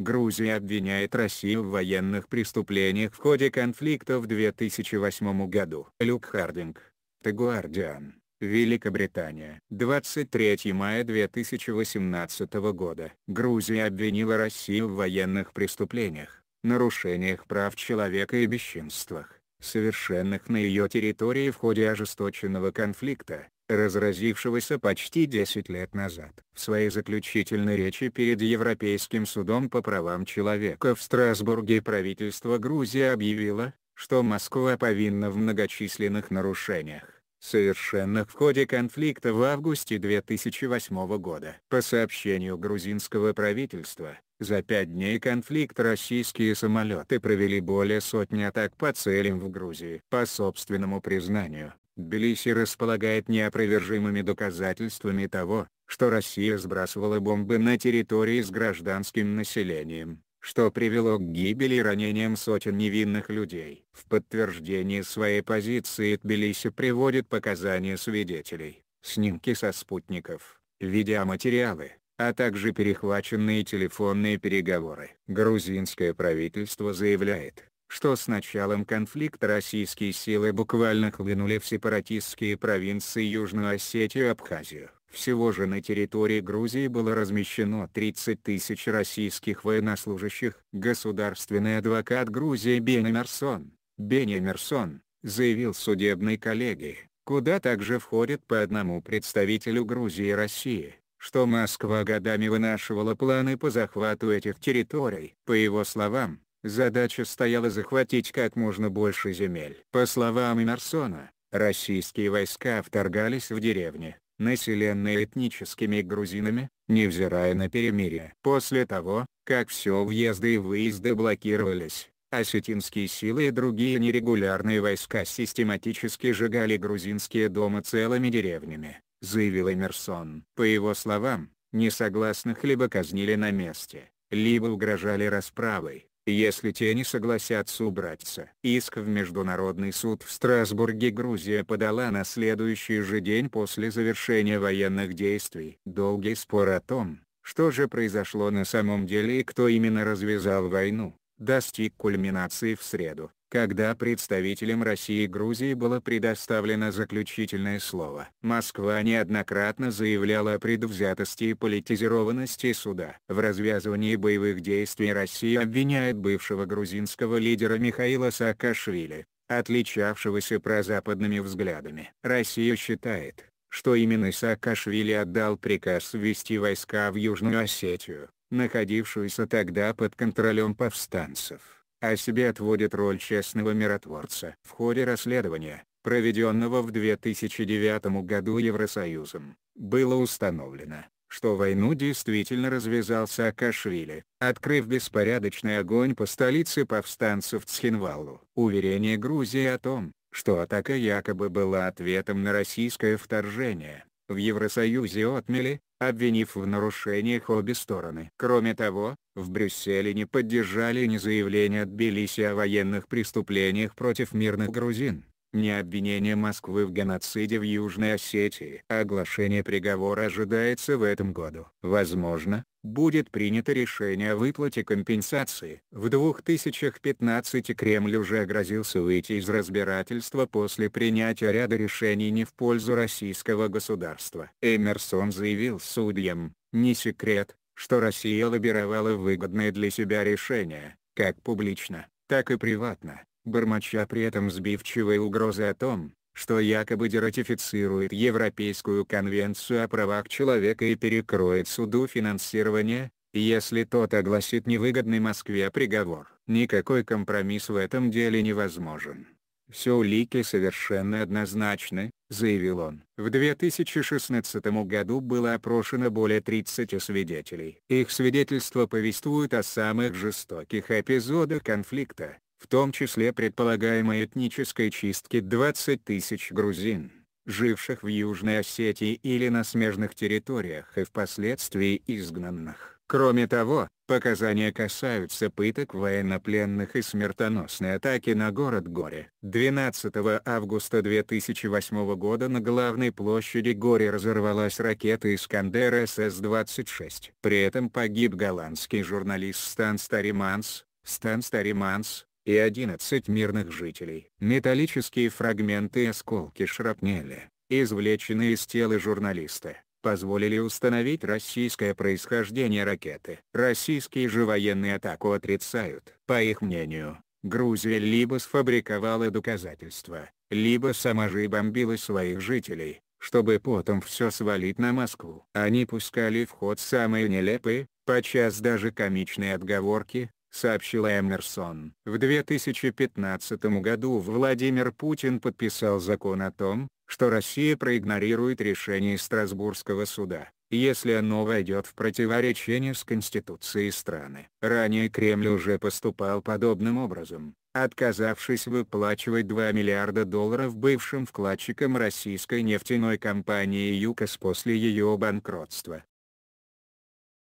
Грузия обвиняет Россию в военных преступлениях в ходе конфликта в 2008 году. Люк Хардинг. The Guardian. Великобритания. 23 мая 2018 года. Грузия обвинила Россию в военных преступлениях, нарушениях прав человека и бесчинствах, совершенных на ее территории в ходе ожесточенного конфликта, разразившегося почти 10 лет назад. В своей заключительной речи перед Европейским судом по правам человека в Страсбурге правительство Грузии объявило, что Москва повинна в многочисленных нарушениях, совершенных в ходе конфликта в августе 2008 года. По сообщению грузинского правительства, за пять дней конфликта российские самолеты провели более сотни атак по целям в Грузии. По собственному признанию, Тбилиси располагает неопровержимыми доказательствами того, что Россия сбрасывала бомбы на территории с гражданским населением, что привело к гибели и ранениям сотен невинных людей. В подтверждение своей позиции Тбилиси приводит показания свидетелей, снимки со спутников, видеоматериалы, а также перехваченные телефонные переговоры. Грузинское правительство заявляет, что с началом конфликта российские силы буквально хлынули в сепаратистские провинции Южную Осетию и Абхазию. Всего же на территории Грузии было размещено 30 тысяч российских военнослужащих. Государственный адвокат Грузии Бенемерсон, Бенемерсон, заявил судебной коллегии, куда также входит по одному представителю Грузии и России, что Москва годами вынашивала планы по захвату этих территорий. По его словам, Задача стояла захватить как можно больше земель. По словам Эмерсона, российские войска вторгались в деревни, населенные этническими грузинами, невзирая на перемирие. После того, как все въезды и выезды блокировались, осетинские силы и другие нерегулярные войска систематически сжигали грузинские дома целыми деревнями, заявил Эмерсон. По его словам, несогласных либо казнили на месте, либо угрожали расправой если те не согласятся убраться. Иск в Международный суд в Страсбурге Грузия подала на следующий же день после завершения военных действий. Долгий спор о том, что же произошло на самом деле и кто именно развязал войну, достиг кульминации в среду когда представителям России и Грузии было предоставлено заключительное слово. Москва неоднократно заявляла о предвзятости и политизированности суда. В развязывании боевых действий Россия обвиняет бывшего грузинского лидера Михаила Саакашвили, отличавшегося прозападными взглядами. Россия считает, что именно Саакашвили отдал приказ ввести войска в Южную Осетию, находившуюся тогда под контролем повстанцев. О себе отводит роль честного миротворца. В ходе расследования, проведенного в 2009 году Евросоюзом, было установлено, что войну действительно развязал Саакашвили, открыв беспорядочный огонь по столице повстанцев Цхинвалу. Уверение Грузии о том, что атака якобы была ответом на российское вторжение, в Евросоюзе отмели, обвинив в нарушениях обе стороны. Кроме того, в Брюсселе не поддержали ни заявления Тбилиси о военных преступлениях против мирных грузин, ни обвинения Москвы в геноциде в Южной Осетии. Оглашение приговора ожидается в этом году. Возможно, будет принято решение о выплате компенсации. В 2015 Кремль уже грозился выйти из разбирательства после принятия ряда решений не в пользу российского государства. Эмерсон заявил судьям, не секрет, что Россия лоббировала выгодные для себя решения, как публично, так и приватно, бормоча при этом сбивчивые угрозы о том, что якобы дератифицирует Европейскую конвенцию о правах человека и перекроет суду финансирование, если тот огласит невыгодный Москве приговор. Никакой компромисс в этом деле невозможен. «Все улики совершенно однозначны», — заявил он. В 2016 году было опрошено более 30 свидетелей. Их свидетельства повествуют о самых жестоких эпизодах конфликта, в том числе предполагаемой этнической чистки 20 тысяч грузин, живших в Южной Осетии или на смежных территориях и впоследствии изгнанных. Кроме того, показания касаются пыток военнопленных и смертоносной атаки на город Горе. 12 августа 2008 года на главной площади Горе разорвалась ракета «Искандер» СС-26. При этом погиб голландский журналист Стан Стариманс. Стан Стариманс, и 11 мирных жителей. Металлические фрагменты и осколки шрапнели, извлеченные из тела журналиста, позволили установить российское происхождение ракеты. Российские же военные атаку отрицают. По их мнению, Грузия либо сфабриковала доказательства, либо сама же и бомбила своих жителей, чтобы потом все свалить на Москву. Они пускали в ход самые нелепые, подчас даже комичные отговорки, сообщил Эмерсон. В 2015 году Владимир Путин подписал закон о том, что Россия проигнорирует решение Страсбургского суда, если оно войдет в противоречение с Конституцией страны. Ранее Кремль уже поступал подобным образом, отказавшись выплачивать 2 миллиарда долларов бывшим вкладчикам российской нефтяной компании «ЮКОС» после ее банкротства.